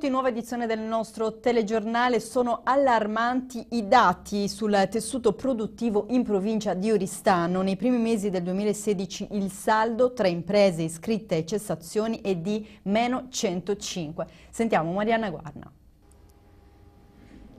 benvenuti, nuova edizione del nostro telegiornale. Sono allarmanti i dati sul tessuto produttivo in provincia di Oristano. Nei primi mesi del 2016 il saldo tra imprese iscritte e cessazioni è di meno 105. Sentiamo Mariana Guarna.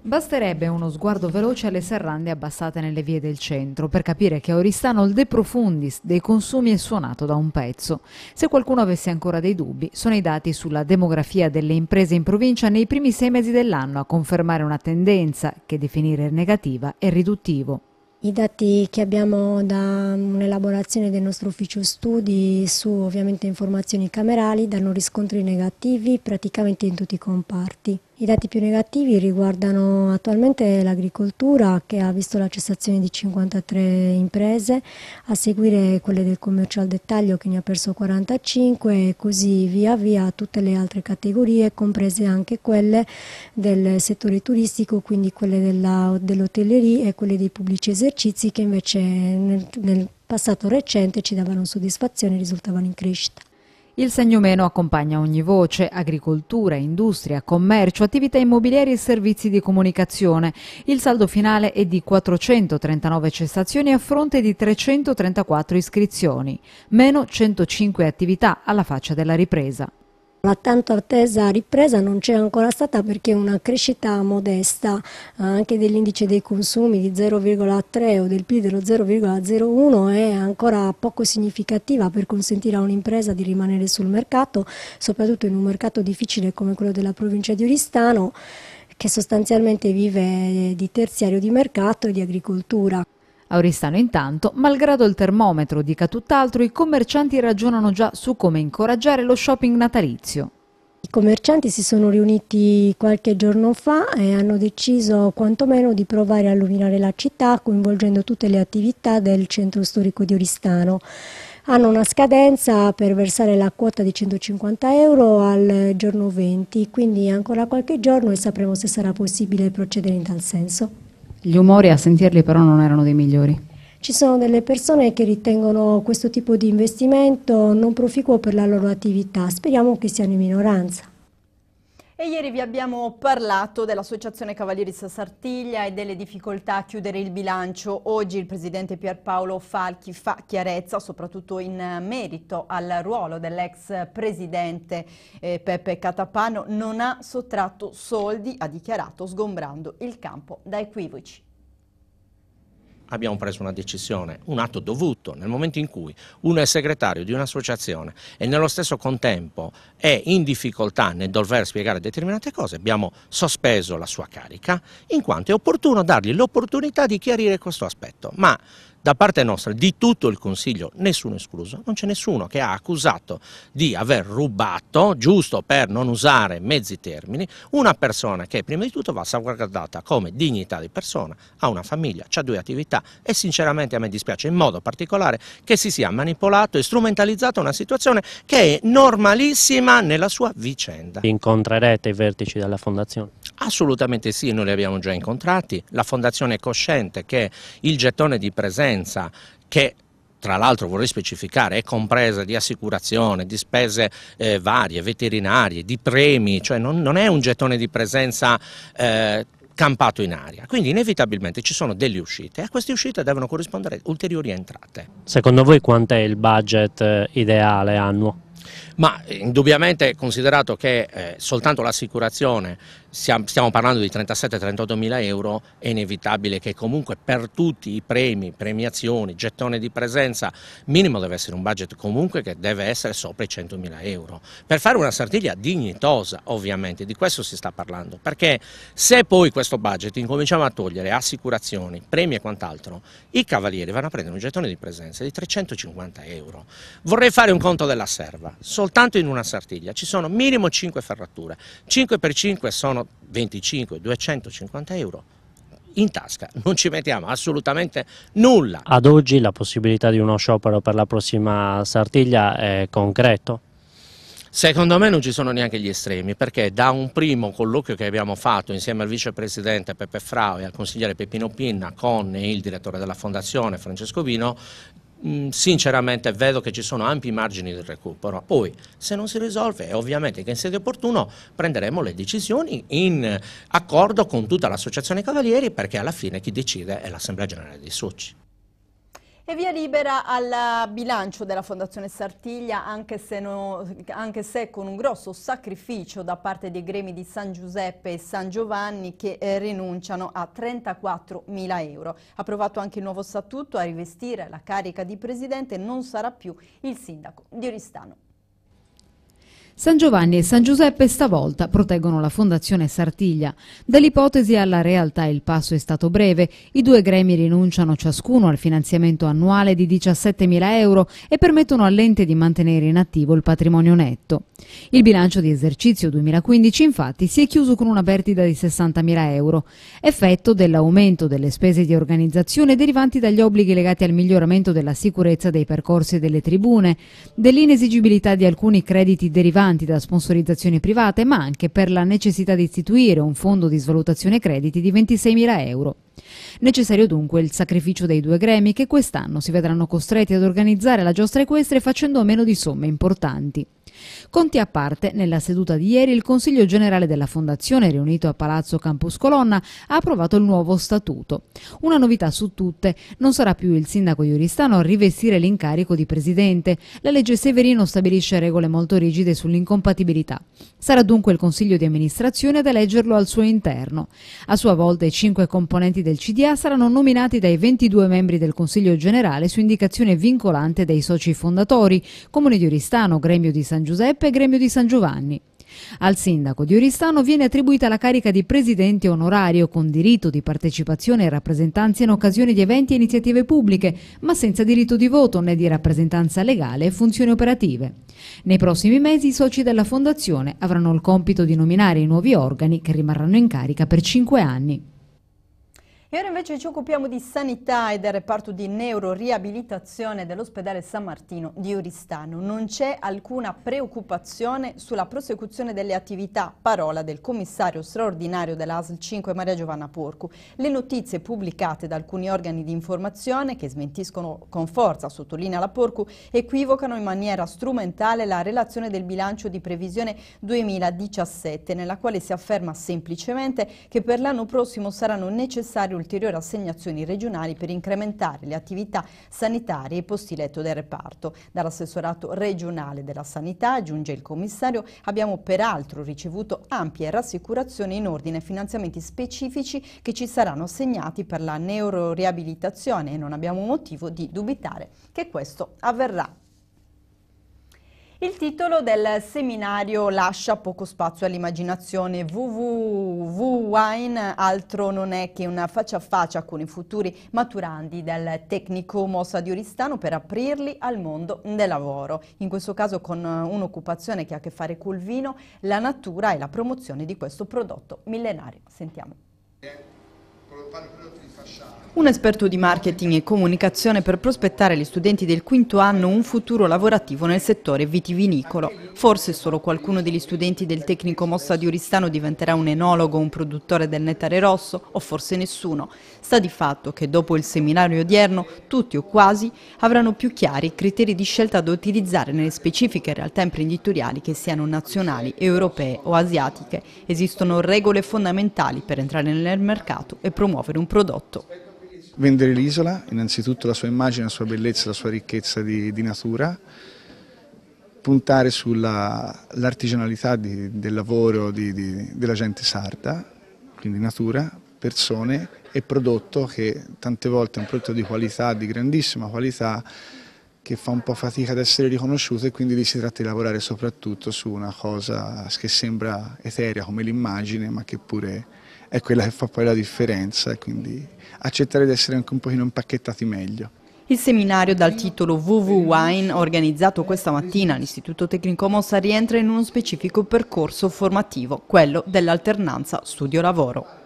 Basterebbe uno sguardo veloce alle serrande abbassate nelle vie del centro per capire che a Oristano il de profundis dei consumi è suonato da un pezzo. Se qualcuno avesse ancora dei dubbi, sono i dati sulla demografia delle imprese in provincia nei primi sei mesi dell'anno a confermare una tendenza che definire negativa è riduttivo. I dati che abbiamo da un'elaborazione del nostro ufficio studi su ovviamente informazioni camerali danno riscontri negativi praticamente in tutti i comparti. I dati più negativi riguardano attualmente l'agricoltura che ha visto la cessazione di 53 imprese, a seguire quelle del commercio al dettaglio che ne ha perso 45 e così via via tutte le altre categorie, comprese anche quelle del settore turistico, quindi quelle dell'hotelleria dell e quelle dei pubblici esercizi che invece nel, nel passato recente ci davano soddisfazione e risultavano in crescita. Il segno meno accompagna ogni voce, agricoltura, industria, commercio, attività immobiliari e servizi di comunicazione. Il saldo finale è di 439 cessazioni a fronte di 334 iscrizioni, meno 105 attività alla faccia della ripresa. La tanto attesa ripresa non c'è ancora stata perché una crescita modesta anche dell'indice dei consumi di 0,3 o del PIL dello 0,01 è ancora poco significativa per consentire a un'impresa di rimanere sul mercato, soprattutto in un mercato difficile come quello della provincia di Oristano che sostanzialmente vive di terziario di mercato e di agricoltura. Auristano intanto, malgrado il termometro dica tutt'altro, i commercianti ragionano già su come incoraggiare lo shopping natalizio. I commercianti si sono riuniti qualche giorno fa e hanno deciso quantomeno di provare a illuminare la città coinvolgendo tutte le attività del centro storico di Oristano. Hanno una scadenza per versare la quota di 150 euro al giorno 20, quindi ancora qualche giorno e sapremo se sarà possibile procedere in tal senso. Gli umori a sentirli però non erano dei migliori. Ci sono delle persone che ritengono questo tipo di investimento non proficuo per la loro attività, speriamo che siano in minoranza. E ieri vi abbiamo parlato dell'Associazione Cavalieri Sartiglia e delle difficoltà a chiudere il bilancio. Oggi il presidente Pierpaolo Falchi fa chiarezza soprattutto in merito al ruolo dell'ex presidente eh, Peppe Catapano. Non ha sottratto soldi, ha dichiarato, sgombrando il campo da equivoci abbiamo preso una decisione, un atto dovuto nel momento in cui uno è segretario di un'associazione e nello stesso contempo è in difficoltà nel dover spiegare determinate cose, abbiamo sospeso la sua carica in quanto è opportuno dargli l'opportunità di chiarire questo aspetto. Ma da parte nostra, di tutto il Consiglio, nessuno escluso, non c'è nessuno che ha accusato di aver rubato, giusto per non usare mezzi termini, una persona che prima di tutto va salvaguardata come dignità di persona, ha una famiglia, ha due attività e sinceramente a me dispiace in modo particolare che si sia manipolato e strumentalizzato una situazione che è normalissima nella sua vicenda. Incontrerete i vertici della Fondazione? Assolutamente sì, noi li abbiamo già incontrati, la Fondazione è cosciente che il gettone di presenza differenza che tra l'altro vorrei specificare, è compresa di assicurazione, di spese eh, varie, veterinarie, di premi, cioè non, non è un gettone di presenza eh, campato in aria. Quindi inevitabilmente ci sono delle uscite e a queste uscite devono corrispondere ulteriori entrate. Secondo voi quanto è il budget eh, ideale annuo? Ma eh, indubbiamente considerato che eh, soltanto l'assicurazione, stiamo parlando di 37-38 mila euro, è inevitabile che comunque per tutti i premi, premiazioni, gettone di presenza, minimo deve essere un budget comunque che deve essere sopra i 100 mila euro, per fare una sartiglia dignitosa ovviamente, di questo si sta parlando, perché se poi questo budget incominciamo a togliere assicurazioni, premi e quant'altro, i cavalieri vanno a prendere un gettone di presenza di 350 euro. Vorrei fare un conto della serva, soltanto soltanto in una sartiglia ci sono minimo 5 ferrature, 5 per 5 sono 25, 250 euro in tasca, non ci mettiamo assolutamente nulla. Ad oggi la possibilità di uno sciopero per la prossima sartiglia è concreto? Secondo me non ci sono neanche gli estremi, perché da un primo colloquio che abbiamo fatto insieme al vicepresidente Peppe Frau e al consigliere Peppino Pinna con il direttore della fondazione Francesco Vino, Mm, sinceramente vedo che ci sono ampi margini di recupero. Poi, se non si risolve, è ovviamente che in sede opportuna prenderemo le decisioni in accordo con tutta l'associazione cavalieri perché alla fine chi decide è l'Assemblea Generale dei Soci. E via libera al bilancio della Fondazione Sartiglia, anche se, no, anche se, con un grosso sacrificio da parte dei gremi di San Giuseppe e San Giovanni che eh, rinunciano a 34 mila euro. Approvato anche il nuovo statuto a rivestire la carica di presidente non sarà più il sindaco di Oristano. San Giovanni e San Giuseppe stavolta proteggono la Fondazione Sartiglia. Dall'ipotesi alla realtà il passo è stato breve. I due gremi rinunciano ciascuno al finanziamento annuale di 17.000 euro e permettono all'ente di mantenere in attivo il patrimonio netto. Il bilancio di esercizio 2015 infatti si è chiuso con una perdita di 60.000 euro, effetto dell'aumento delle spese di organizzazione derivanti dagli obblighi legati al miglioramento della sicurezza dei percorsi e delle tribune, dell'inesigibilità di alcuni crediti derivanti derivanti da sponsorizzazioni private, ma anche per la necessità di istituire un fondo di svalutazione crediti di 26.000 euro. Necessario dunque il sacrificio dei due gremi che quest'anno si vedranno costretti ad organizzare la giostra equestre facendo meno di somme importanti. Conti a parte, nella seduta di ieri il Consiglio Generale della Fondazione, riunito a Palazzo Campus Colonna, ha approvato il nuovo statuto. Una novità su tutte, non sarà più il sindaco Iuristano a rivestire l'incarico di presidente. La legge Severino stabilisce regole molto rigide sull'incompatibilità. Sarà dunque il Consiglio di amministrazione ad eleggerlo al suo interno. A sua volta i cinque componenti del CDA saranno nominati dai 22 membri del Consiglio Generale su indicazione vincolante dei soci fondatori, Comune di Oristano, Gremio di San Giorgio Giuseppe e Gremio di San Giovanni. Al sindaco di Oristano viene attribuita la carica di presidente onorario con diritto di partecipazione e rappresentanza in occasione di eventi e iniziative pubbliche, ma senza diritto di voto né di rappresentanza legale e funzioni operative. Nei prossimi mesi i soci della fondazione avranno il compito di nominare i nuovi organi che rimarranno in carica per cinque anni. E ora invece ci occupiamo di sanità e del reparto di neuroriabilitazione dell'ospedale San Martino di Oristano. Non c'è alcuna preoccupazione sulla prosecuzione delle attività, parola del commissario straordinario dell'ASL 5 Maria Giovanna Porcu. Le notizie pubblicate da alcuni organi di informazione che smentiscono con forza, sottolinea la Porcu, equivocano in maniera strumentale la relazione del bilancio di previsione 2017 nella quale si afferma semplicemente che per l'anno prossimo saranno necessari ulteriori assegnazioni regionali per incrementare le attività sanitarie e i posti letto del reparto. Dall'assessorato regionale della sanità, aggiunge il commissario, abbiamo peraltro ricevuto ampie rassicurazioni in ordine ai finanziamenti specifici che ci saranno assegnati per la neuroriabilitazione e non abbiamo motivo di dubitare che questo avverrà. Il titolo del seminario lascia poco spazio all'immaginazione. WWW Wine altro non è che una faccia a faccia con i futuri maturandi del tecnico Mossa di Oristano per aprirli al mondo del lavoro. In questo caso con un'occupazione che ha a che fare col vino, la natura e la promozione di questo prodotto millenario. Sentiamo. Eh, prodotto di fasciano un esperto di marketing e comunicazione per prospettare agli studenti del quinto anno un futuro lavorativo nel settore vitivinicolo. Forse solo qualcuno degli studenti del tecnico Mossa di Oristano diventerà un enologo, o un produttore del nettare rosso o forse nessuno. Sta di fatto che dopo il seminario odierno tutti o quasi avranno più chiari i criteri di scelta da utilizzare nelle specifiche realtà imprenditoriali che siano nazionali, europee o asiatiche. Esistono regole fondamentali per entrare nel mercato e promuovere un prodotto vendere l'isola, innanzitutto la sua immagine, la sua bellezza, la sua ricchezza di, di natura, puntare sull'artigianalità del lavoro di, di, della gente sarda, quindi natura, persone e prodotto che tante volte è un prodotto di qualità, di grandissima qualità, che fa un po' fatica ad essere riconosciuto e quindi lì si tratta di lavorare soprattutto su una cosa che sembra eterea come l'immagine ma che pure è quella che fa poi la differenza, e quindi accettare di essere anche un pochino impacchettati meglio. Il seminario dal titolo WW Wine, organizzato questa mattina all'Istituto Tecnico Mossa, rientra in uno specifico percorso formativo, quello dell'alternanza studio-lavoro.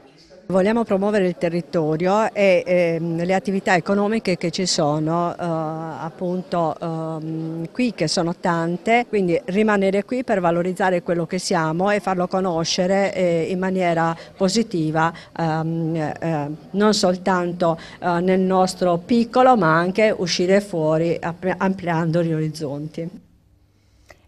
Vogliamo promuovere il territorio e ehm, le attività economiche che ci sono eh, appunto ehm, qui che sono tante, quindi rimanere qui per valorizzare quello che siamo e farlo conoscere eh, in maniera positiva ehm, eh, non soltanto eh, nel nostro piccolo ma anche uscire fuori ampliando gli orizzonti.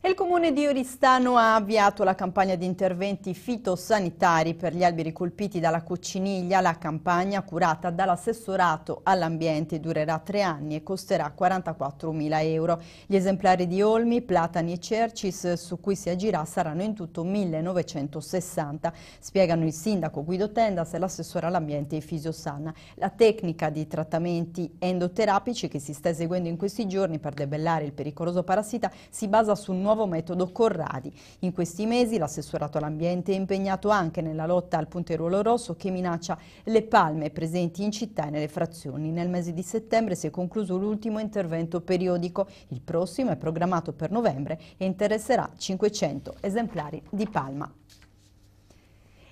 Il comune di Oristano ha avviato la campagna di interventi fitosanitari per gli alberi colpiti dalla cocciniglia. La campagna, curata dall'assessorato all'ambiente, durerà tre anni e costerà 44.000 euro. Gli esemplari di olmi, platani e cercis su cui si agirà saranno in tutto 1960, spiegano il sindaco Guido Tendas e l'assessore all'ambiente Fisio Sanna. La tecnica di trattamenti endoterapici che si sta eseguendo in questi giorni per debellare il pericoloso parassita si basa su un nuovo nuovo metodo Corradi. In questi mesi l'assessorato all'ambiente è impegnato anche nella lotta al punteruolo rosso che minaccia le palme presenti in città e nelle frazioni. Nel mese di settembre si è concluso l'ultimo intervento periodico. Il prossimo è programmato per novembre e interesserà 500 esemplari di palma.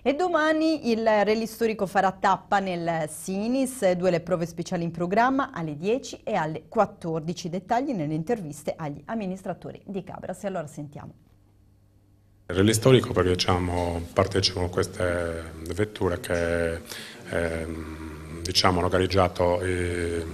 E domani il rally storico farà tappa nel Sinis, due le prove speciali in programma alle 10 e alle 14. Dettagli nelle interviste agli amministratori di Cabras. E allora sentiamo. Il rally storico perché diciamo, partecipano queste vetture che eh, diciamo, hanno gareggiato eh,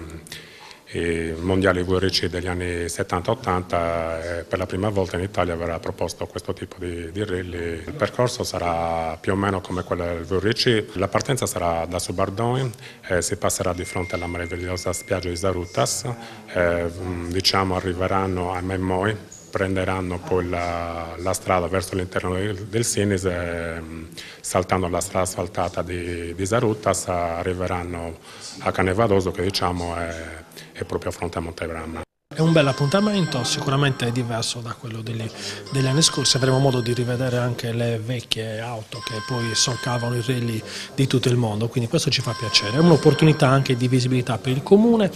il mondiale VRC degli anni 70-80 eh, per la prima volta in Italia verrà proposto questo tipo di, di rally. Il percorso sarà più o meno come quello del VRC, la partenza sarà da Subardoin, eh, si passerà di fronte alla meravigliosa spiaggia di Zarutas, eh, mm, diciamo arriveranno a Memoi prenderanno poi la, la strada verso l'interno del, del Sinise, mm, saltando la strada asfaltata di, di Saruttas, arriveranno a Canevadoso che diciamo è, è proprio a fronte a Montebramma. È un bel appuntamento, sicuramente è diverso da quello degli, degli anni scorsi, avremo modo di rivedere anche le vecchie auto che poi solcavano i rally di tutto il mondo, quindi questo ci fa piacere. È un'opportunità anche di visibilità per il Comune,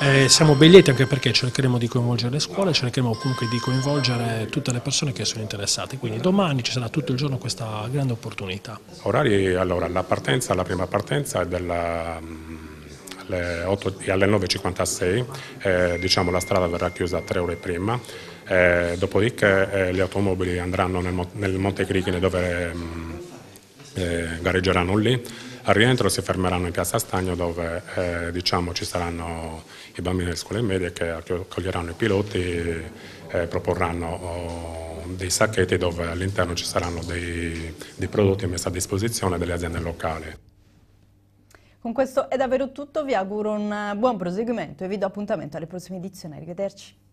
eh, siamo ben lieti anche perché cercheremo di coinvolgere le scuole, cercheremo comunque di coinvolgere tutte le persone che sono interessate, quindi domani ci sarà tutto il giorno questa grande opportunità. Orari, allora, la partenza, la prima partenza è della mm, alle, 8, alle 9.56, eh, diciamo la strada verrà chiusa tre ore prima, eh, dopodiché eh, le automobili andranno nel, nel Monte Crichine dove mm, eh, gareggeranno lì. Al rientro si fermeranno in Piazza Stagno dove eh, diciamo, ci saranno i bambini delle scuole medie che accoglieranno i piloti e eh, proporranno oh, dei sacchetti dove all'interno ci saranno dei, dei prodotti messi a disposizione delle aziende locali. Con questo è davvero tutto, vi auguro un buon proseguimento e vi do appuntamento alle prossime edizioni. Arrivederci.